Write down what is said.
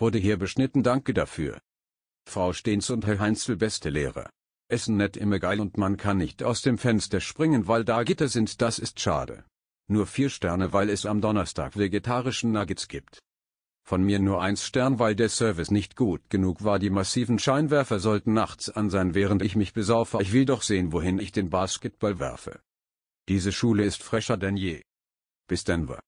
wurde hier beschnitten. Danke dafür. Frau Stehns und Herr Heinzel beste Lehrer. Essen nett immer geil und man kann nicht aus dem Fenster springen, weil da Gitter sind, das ist schade. Nur vier Sterne, weil es am Donnerstag vegetarischen Nuggets gibt. Von mir nur eins Stern, weil der Service nicht gut genug war. Die massiven Scheinwerfer sollten nachts an sein, während ich mich besaufe. Ich will doch sehen, wohin ich den Basketball werfe. Diese Schule ist fresher denn je. Bis Denver.